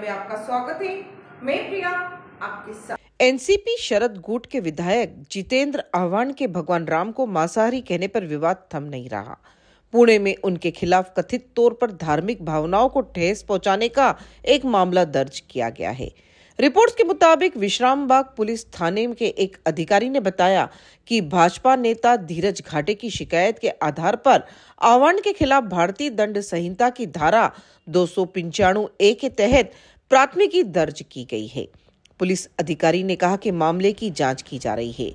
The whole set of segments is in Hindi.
में आपका स्वागत है मैं प्रिया आपके साथ एनसीपी शरद गुट के विधायक जितेंद्र आह्वान के भगवान राम को मांसाहारी कहने पर विवाद थम नहीं रहा पुणे में उनके खिलाफ कथित तौर पर धार्मिक भावनाओं को ठेस पहुंचाने का एक मामला दर्ज किया गया है रिपोर्ट्स के मुताबिक विश्राम बाग पुलिस थाने के एक अधिकारी ने बताया कि भाजपा नेता धीरज घाटे की शिकायत के आधार पर आह्वान के खिलाफ भारतीय दंड संहिता की धारा दो सौ ए के तहत प्राथमिकी दर्ज की गई है पुलिस अधिकारी ने कहा कि मामले की जांच की जा रही है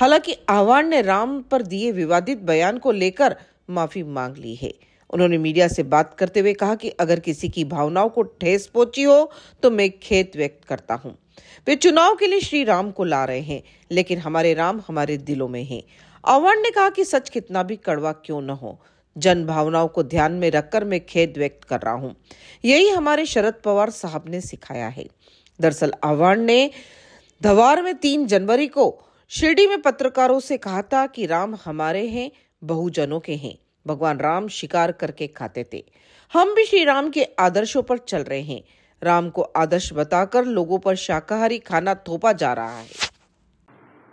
हालांकि आवान ने राम पर दिए विवादित बयान को लेकर माफी मांग ली है उन्होंने मीडिया से बात करते हुए कहा कि अगर किसी की भावनाओं को ठेस पहुंची हो तो मैं खेत व्यक्त करता हूं वे चुनाव के लिए श्री राम को ला रहे हैं लेकिन हमारे राम हमारे दिलों में हैं आवर ने कहा कि सच कितना भी कड़वा क्यों न हो जन भावनाओं को ध्यान में रखकर मैं खेत व्यक्त कर रहा हूं यही हमारे शरद पवार साहब ने सिखाया है दरअसल आवर ने धवार में तीन जनवरी को शिरडी में पत्रकारों से कहा था कि राम हमारे हैं बहुजनों के हैं भगवान राम शिकार करके खाते थे हम भी श्री राम के आदर्शों पर चल रहे हैं राम को आदर्श बताकर लोगों पर शाकाहारी खाना थोपा जा रहा है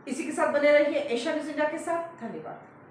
इसी के साथ बने रहिए एशिया न्यूज इंडिया के साथ धन्यवाद